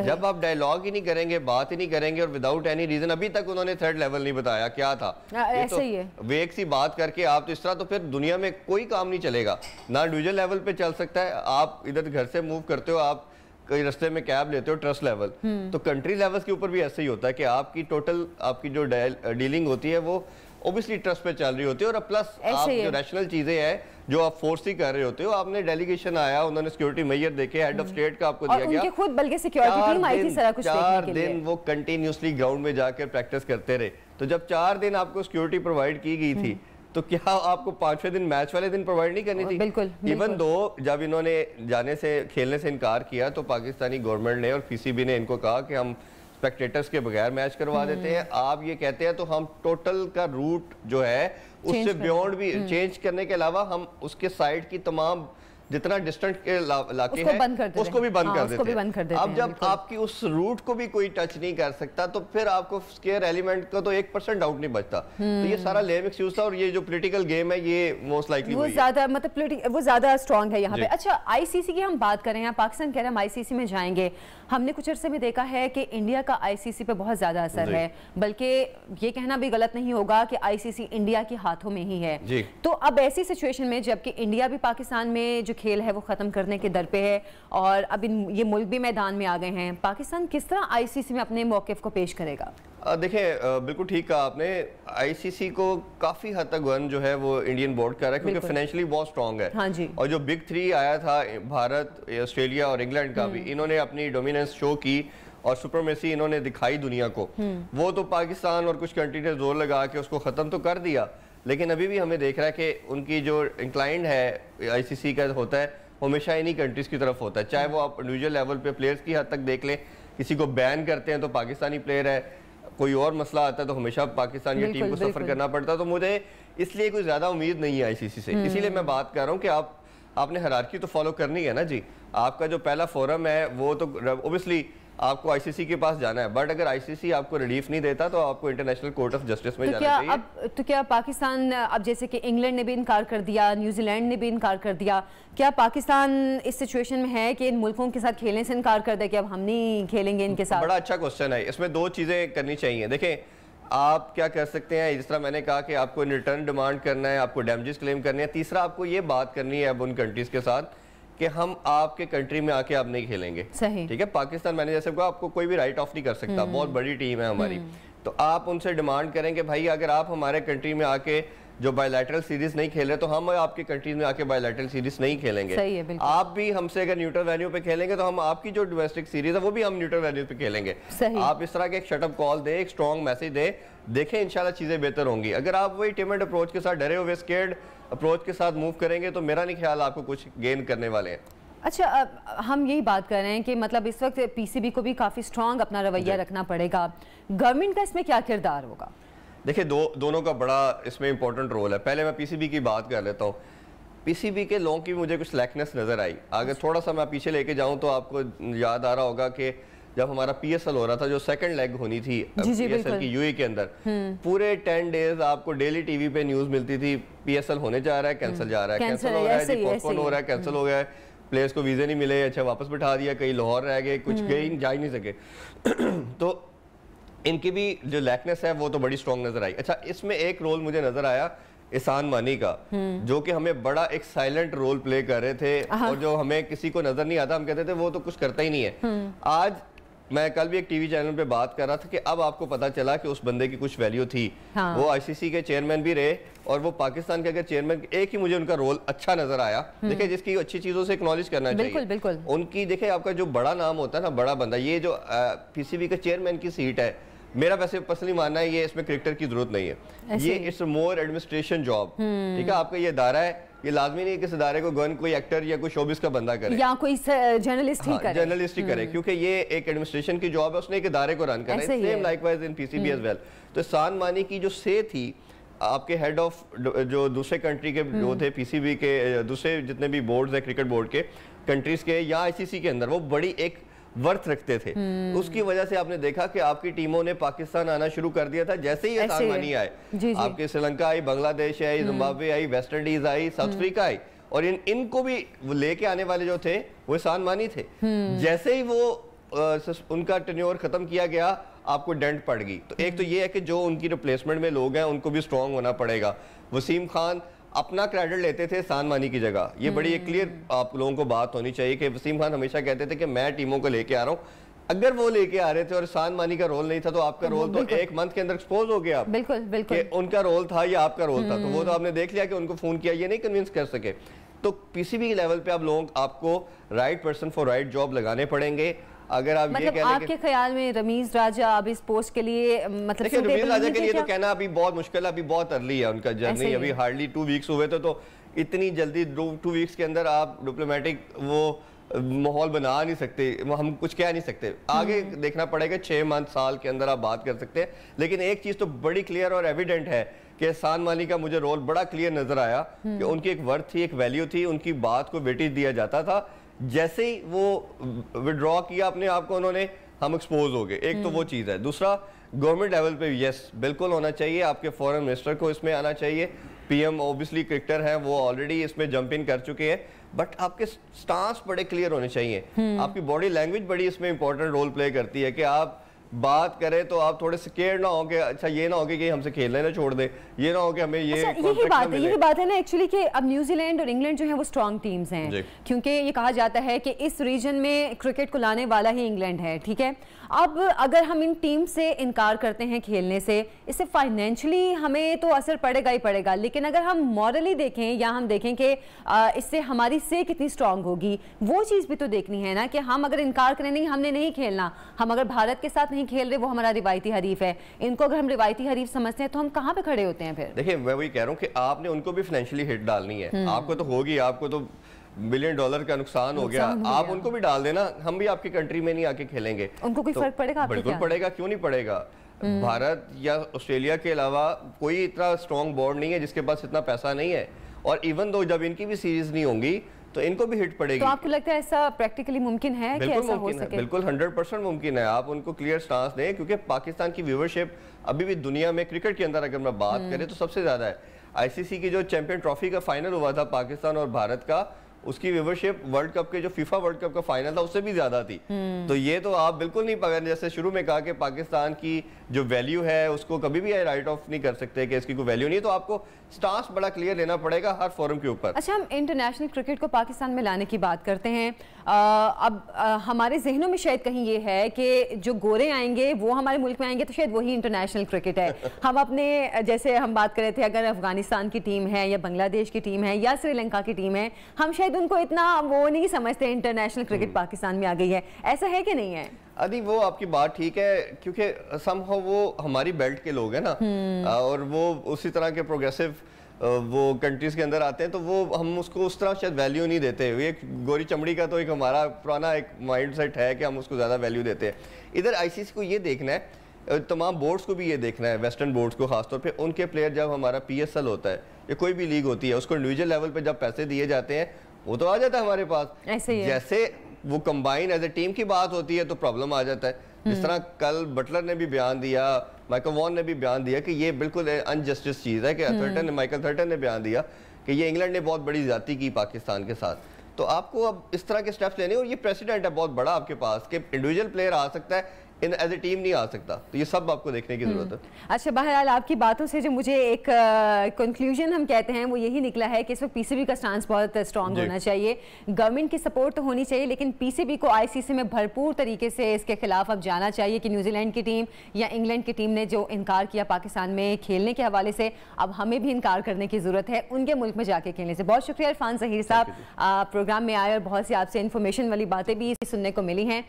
जब आप डायलॉग ही नहीं करेंगे बात ही नहीं करेंगे और विदाउट एनी रीजन अभी तक उन्होंने थर्ड लेवल नहीं बताया क्या था हाँ, ऐसे तो ही है वेक सी बात करके आप तो इस तरह तो फिर दुनिया में कोई काम नहीं चलेगा ना इंडिविजुअल लेवल पे चल सकता है आप इधर घर से मूव करते हो आप कई रस्ते में कैब लेते हो ट्रस्ट हम्म। लेवल तो कंट्री लेवल के ऊपर भी ऐसे ही होता है कि आपकी टोटल आपकी जो डीलिंग होती है वो ओबियसली ट्रस्ट पे चल रही होती है और प्लस आप जो रैशनल चीजें हैं जो आप फोर्स ही कर रहे होते हो आपने डेलीगेशन आया उन्होंने सिक्योरिटी मेजर देखे हेड ऑफ स्टेट का आपको दिया गया खुद बल्कि सिक्योरिटी टीम आई थी सारा कुछ चार दिन वो कंटिन्यूसली ग्राउंड में जाकर प्रैक्टिस करते रहे तो जब चार दिन आपको सिक्योरिटी प्रोवाइड की गई थी हम्म। तो क्या आपको पांचवे दिन मैच वाले दिन प्रोवाइड नहीं करनी थी बिल्कुल इवन दो जब इन्होंने जाने से खेलने से इनकार किया तो पाकिस्तानी गवर्नमेंट ने और पीसीबी ने इनको कहा कि हम स्पेक्टेटर्स के बगैर मैच करवा हम्म। देते हैं आप ये कहते हैं तो हम टोटल का रूट जो है उससे बियॉन्ड भी चेंज हम्म। करने के अलावा हम उसके साइड की तमाम जितना डिस्टेंट के इलाके ला, हैं उसको भी बंद कर देते हैं हाँ, अब जब आपकी उस रूट को भी कोई टच नहीं कर सकता तो फिर आपको स्केयर एलिमेंट का तो एक परसेंट डाउट नहीं बचता तो ये हम्म। सारा लेमिक्स यूज था और ये जो पोलिटिकल गेम है ये मोस्ट मतलब लाइकली वो ज्यादा मतलब वो ज्यादा स्ट्रॉन्ग है यहाँ पे अच्छा आईसीसी की हम बात करें यहाँ पाकिस्तान कह रहे हैं हम आईसीसी में जाएंगे हमने कुछ अरसे में देखा है कि इंडिया का आईसीसी पे बहुत ज्यादा असर है बल्कि ये कहना भी गलत नहीं होगा कि आईसीसी इंडिया के हाथों में ही है तो अब ऐसी सिचुएशन में जबकि इंडिया भी पाकिस्तान में जो खेल है वो ख़त्म करने के दर पे है और अब इन ये मुल्क भी मैदान में आ गए हैं पाकिस्तान किस तरह आईसीसी में अपने मौक़ को पेश करेगा देखें बिल्कुल ठीक कहा आपने आईसीसी को काफ़ी हद तक वन जो है वो इंडियन बोर्ड कर रहा है क्योंकि फाइनेंशियली बहुत स्ट्रांग है हाँ जी और जो बिग थ्री आया था भारत ऑस्ट्रेलिया और इंग्लैंड का भी हम्म। इन्होंने अपनी डोमिनेंस शो की और सुपरमेसी इन्होंने दिखाई दुनिया को हम्म। वो तो पाकिस्तान और कुछ कंट्री ने जोर लगा के उसको ख़त्म तो कर दिया लेकिन अभी भी हमें देख रहा है कि उनकी जो इंक्लाइंड है आईसीसी का होता है हमेशा इन्हीं कंट्रीज़ की तरफ होता है चाहे वो आप इंडिविजुअल लेवल पे प्लेयर्स की हद तक देख लें किसी को बैन करते हैं तो पाकिस्तानी प्लेयर है कोई और मसला आता है तो हमेशा पाकिस्तान की टीम को सफ़र करना पड़ता है तो मुझे इसलिए कोई ज़्यादा उम्मीद नहीं है आईसीसी से हम्म। इसीलिए मैं बात कर रहा हूँ कि आप आपने हरारकी तो फॉलो करनी है ना जी आपका जो पहला फोरम है वो तो ओबियसली आपको आईसीसी के पास जाना है बट अगर आईसीसी आपको रिलीफ नहीं देता तो आपको इंटरनेशनल कोर्ट ऑफ जस्टिस में तो जाना चाहिए अब तो क्या पाकिस्तान अब जैसे कि इंग्लैंड ने भी इनकार कर दिया न्यूजीलैंड ने भी इनकार कर दिया क्या पाकिस्तान इस सिचुएशन में है कि इन मुल्कों के साथ खेलने से इनकार कर दे कि अब हम नहीं खेलेंगे इनके साथ बड़ा अच्छा क्वेश्चन है इसमें दो चीज़ें करनी चाहिए देखें आप क्या कर सकते हैं जिस तरह मैंने कहा कि आपको रिटर्न डिमांड करना है आपको डैमेज क्लेम करने हैं तीसरा आपको ये बात करनी है अब उन कंट्रीज़ के साथ कि हम आपके कंट्री में आके आप नहीं खेलेंगे सही ठीक है पाकिस्तान मैंने जैसे कहा आपको कोई भी राइट ऑफ नहीं कर सकता हम्म। बहुत बड़ी टीम है हमारी हम्म। तो आप उनसे डिमांड करें कि भाई अगर आप हमारे कंट्री में आके जो बायोलैटरल सीरीज नहीं खेल रहे तो हम आपकी कंट्रीज में आके बायोलैटरल सीरीज नहीं खेलेंगे सही है बिल्कुल। आप भी हमसे अगर न्यूट्रल वेन्यू पे खेलेंगे तो हम आपकी जो डोमेस्टिक सीरीज है वो भी हम न्यूट्रल वेन्यू पे खेलेंगे सही। आप इस तरह के एक शटअप कॉल दे एक स्ट्रॉन्ग मैसेज दे देखें इंशाल्लाह चीज़ें बेहतर होंगी अगर आप वही टिमेंट अप्रोच के साथ डरे हुए स्केर्ड अप्रोच के साथ मूव करेंगे तो मेरा नहीं ख्याल आपको कुछ गेन करने वाले हैं अच्छा अब हम यही बात कर रहे हैं कि मतलब इस वक्त पीसीबी को भी काफ़ी स्ट्रांग अपना रवैया रखना पड़ेगा गवर्नमेंट का इसमें क्या किरदार होगा देखिए दो दोनों का बड़ा इसमें इंपॉर्टेंट रोल है पहले मैं पीसीबी की बात कर लेता हूँ पीसीबी के लॉन्ग की मुझे कुछ लैकनेस नज़र आई अगर अच्छा। थोड़ा सा मैं पीछे लेके जाऊँ तो आपको याद आ रहा होगा कि जब हमारा पीएसएल हो रहा था जो सेकंड लेग होनी थी पीएसएल की यूई के अंदर हम्म। पूरे टेन डेज आपको डेली टीवी पे न्यूज मिलती थी पीएसएल होने जा रहा है कैंसिल हम्म। जा रहा है कैंसिल हो रहा है पोस्टपोन हो रहा है कैंसिल हम्म। हो गया है प्लेयर्स को वीज़े नहीं मिले अच्छा वापस बिठा दिया कहीं लाहौर रह गए कुछ गए जा ही नहीं सके तो इनकी भी जो लैकनेस है वो तो बड़ी स्ट्रॉन्ग नजर आई अच्छा इसमें एक रोल मुझे नजर आया इसान मानी का हम्म। जो कि हमें बड़ा एक साइलेंट रोल प्ले कर रहे थे हाँ। और जो हमें किसी को नजर नहीं आता हम कहते थे वो तो कुछ करता ही नहीं है हम्म। आज मैं कल भी एक टीवी चैनल पे बात कर रहा था कि अब आपको पता चला कि उस बंदे की कुछ वैल्यू थी हाँ। वो आईसीसी के चेयरमैन भी रहे और वो पाकिस्तान के अगर चेयरमैन एक ही मुझे उनका रोल अच्छा नजर आया हम्म। देखिए जिसकी अच्छी चीजों से एक्नोलेज करना बिल्कुल, चाहिए बिल्कुल उनकी देखिए आपका जो बड़ा नाम होता है ना बड़ा बंदा ये जो पीसीबी के चेयरमैन की सीट है मेरा वैसे पर्सनली मानना है ये इसमें क्रिकेटर की जरूरत नहीं है ये इट्स मोर एडमिनिस्ट्रेशन जॉब ठीक है आपका ये अदारा है ये लाजमी नहीं है किस इदारे को गन कोई एक्टर या कोई शोबिस का बंदा करे या कोई जर्नलिस्ट हाँ, ही करे जर्नलिस्ट ही करे क्योंकि ये एक एडमिनिस्ट्रेशन की जॉब है उसने एक इदारे को रन करना same likewise in PCB as well तो सान मानी की जो से थी आपके हेड ऑफ जो दूसरे कंट्री के hmm. जो थे पीसीबी के दूसरे जितने भी बोर्ड्स हैं क्रिकेट बोर्ड के कंट्रीज के या आईसीसी के अंदर वो बड़ी एक वर्थ रखते थे हम्म। उसकी वजह से आपने देखा कि आपकी टीमों ने पाकिस्तान आना शुरू कर दिया था जैसे ही तानवानी आए आपके श्रीलंका आई बांग्लादेश आई हम्म। जिम्बाब्वे आई वेस्ट इंडीज आई साउथ हम्म। अफ्रीका आई और इन इनको भी लेके आने वाले जो थे वो मानी थे जैसे ही वो उनका टेन्योर खत्म किया गया आपको डेंट पड़ गई तो एक तो ये है कि जो उनकी रिप्लेसमेंट में लोग हैं उनको भी स्ट्रांग होना पड़ेगा वसीम खान अपना क्रेडिट लेते थे सान मानी की जगह ये बड़ी एक क्लियर हम्म। आप लोगों को बात होनी चाहिए कि वसीम खान हमेशा कहते थे कि मैं टीमों को लेके आ रहा हूँ अगर वो लेके आ रहे थे और सान मानी का रोल नहीं था तो आपका रोल हाँ, तो एक मंथ के अंदर एक्सपोज हो गया बिल्कुल बिल्कुल उनका रोल था या आपका रोल था तो वो तो हम्म। आपने देख लिया कि उनको फोन किया ये नहीं कन्विंस कर सके तो पीसीबी के लेवल पे आप लोग आपको right person for right job लगाने पड़ेंगे अगर आप मतलब ये आपके ख्याल में रमीज राजा अब इस पोस्ट के लिए मतलब रमीज राजा के लिए तो कहना अभी बहुत मुश्किल है अभी बहुत अर्ली है उनका जर्नी अभी हार्डली टू वीक्स हुए थे तो इतनी जल्दी टू वीक्स के अंदर आप डिप्लोमेटिक वो माहौल बना नहीं सकते हम कुछ कह नहीं सकते आगे हम्म। देखना पड़ेगा छः मंथ साल के अंदर आप बात कर सकते हैं लेकिन एक चीज़ तो बड़ी क्लियर और एविडेंट है कि एहसान मानी का मुझे रोल बड़ा क्लियर नजर आया हम्म। कि उनकी एक वर्थ थी एक वैल्यू थी उनकी बात को वेटेज दिया जाता था जैसे ही वो विड्रॉ किया अपने आप को उन्होंने हम एक्सपोज हो गए एक तो हम्म। वो चीज़ है दूसरा गवर्नमेंट लेवल पे यस बिल्कुल होना चाहिए आपके फॉरेन मिनिस्टर को इसमें आना चाहिए पीएम ओबियसली क्रिकेटर हैं वो ऑलरेडी इसमें जंप इन कर चुके हैं बट आपके स्टांस बड़े क्लियर होने चाहिए हम्म। आपकी बॉडी लैंग्वेज बड़ी इसमें इंपॉर्टेंट रोल प्ले करती है कि आप बात करें तो आप थोड़े स्केयर ना हो कि अच्छा ये ना हो कि हमसे खेलने ना छोड़ दे ये ना हो कि हमें ये अच्छा, यही बात है यही बात है ना एक्चुअली कि अब न्यूजीलैंड और इंग्लैंड जो है वो स्ट्रांग टीम्स हैं क्योंकि ये कहा जाता है कि इस रीजन में क्रिकेट को लाने वाला ही इंग्लैंड है ठीक है अब अगर हम इन टीम से इनकार करते हैं खेलने से इससे फाइनेंशली हमें तो असर पड़ेगा ही पड़ेगा लेकिन अगर हम मॉरली देखें या हम देखें कि इससे हमारी से कितनी स्ट्रांग होगी वो चीज़ भी तो देखनी है ना कि हम अगर इनकार करें नहीं हमने नहीं खेलना हम अगर भारत के साथ नहीं नहीं खेल रहे वो हमारा रिवायती हरीफ है इनको अगर हम रिवायती हरीफ समझते हैं तो हम कहाँ पे खड़े होते हैं फिर देखिए मैं वही कह रहा हूँ कि आपने उनको भी फाइनेंशियली हिट डालनी है हम्म। आपको तो होगी आपको तो बिलियन डॉलर का नुकसान हो गया आप उनको भी डाल देना हम भी आपकी कंट्री में नहीं आके खेलेंगे उनको कोई तो फर्क पड़ेगा बिल्कुल पड़ेगा क्यों नहीं पड़ेगा हम्म। भारत या ऑस्ट्रेलिया के अलावा कोई इतना स्ट्रॉन्ग बोर्ड नहीं है जिसके पास इतना पैसा नहीं है और इवन दो जब इनकी भी सीरीज नहीं होंगी तो इनको भी हिट पड़ेगी तो आपको लगता है ऐसा प्रैक्टिकली मुमकिन है कि ऐसा हो सके बिल्कुल हंड्रेड परसेंट मुमकिन है आप उनको क्लियर स्टांस दें क्योंकि पाकिस्तान की व्यूवरशिप अभी भी दुनिया में क्रिकेट के अंदर अगर मैं बात हम्म। करें तो सबसे ज़्यादा है आईसीसी की जो चैंपियन ट्रॉफी का फाइनल हुआ था पाकिस्तान और भारत का उसकी व्यूवरशिप वर्ल्ड कप के जो फीफा वर्ल्ड कप का फाइनल था उससे भी ज्यादा थी हम्म। तो ये तो आप बिल्कुल नहीं पकड़ जैसे शुरू में कहा कि पाकिस्तान की जो वैल्यू है उसको कभी भी राइट ऑफ नहीं कर सकते कि इसकी कोई वैल्यू नहीं तो आपको स्टांस बड़ा क्लियर लेना पड़ेगा हर फोरम के ऊपर अच्छा हम इंटरनेशनल क्रिकेट को पाकिस्तान में लाने की बात करते हैं आ, अब आ, हमारे जहनों में शायद कहीं ये है कि जो गोरे आएंगे वो हमारे मुल्क में आएंगे तो शायद वही इंटरनेशनल क्रिकेट है हम अपने जैसे हम बात कर रहे थे अगर अफगानिस्तान की टीम है या बांग्लादेश की टीम है या श्रीलंका की टीम है हम शायद शायद उनको इतना वो नहीं समझते इंटरनेशनल क्रिकेट हम्म। पाकिस्तान में आ गई है ऐसा है कि नहीं है अरे वो आपकी बात ठीक है क्योंकि समहा वो हमारी बेल्ट के लोग हैं ना हम्म। और वो उसी तरह के प्रोग्रेसिव वो कंट्रीज़ के अंदर आते हैं तो वो हम उसको उस तरह शायद वैल्यू नहीं देते ये गोरी चमड़ी का तो एक हमारा पुराना एक माइंड सेट है कि हम उसको ज़्यादा वैल्यू देते हैं इधर आईसीसी को ये देखना है तमाम बोर्ड्स को भी ये देखना है वेस्टर्न बोर्ड्स को खासतौर पे उनके प्लेयर जब हमारा पीएसएल होता है या कोई भी लीग होती है उसको इंडिविजुअल लेवल पर जब पैसे दिए जाते हैं वो तो आ जाता है हमारे पास ऐसे ही जैसे वो कंबाइन एज ए टीम की बात होती है तो प्रॉब्लम आ जाता है जिस हम्म। तरह कल बटलर ने भी बयान दिया माइकल वॉन ने भी बयान दिया कि ये बिल्कुल अनजस्टिस चीज़ है कि थर्टन हम्म। ने माइकल थर्टन ने बयान दिया कि ये इंग्लैंड ने बहुत बड़ी ज्यादा की पाकिस्तान के साथ तो आपको अब इस तरह के स्टेप्स लेने और ये प्रेसिडेंट है बहुत बड़ा आपके पास कि इंडिविजुअल प्लेयर आ सकता है इन एज ए टीम नहीं आ सकता तो ये सब आपको देखने की जरूरत है हम्म। अच्छा बहरहाल आपकी बातों से जो मुझे एक कंक्लूजन हम कहते हैं वो यही निकला है कि इस वक्त पीसीबी का स्टांस बहुत स्ट्रांग होना चाहिए गवर्नमेंट की सपोर्ट तो होनी चाहिए लेकिन पीसीबी को आईसीसी में भरपूर तरीके से इसके खिलाफ अब जाना चाहिए कि न्यूजीलैंड की टीम या इंग्लैंड की टीम ने जो इनकार किया पाकिस्तान में खेलने के हवाले से अब हमें भी इनकार करने की जरूरत है उनके मुल्क में जाके खेलने से बहुत शुक्रिया इरफान जहीर साहब प्रोग्राम में आए और बहुत सी आपसे इन्फॉर्मेशन वाली बातें भी सुनने को मिली हैं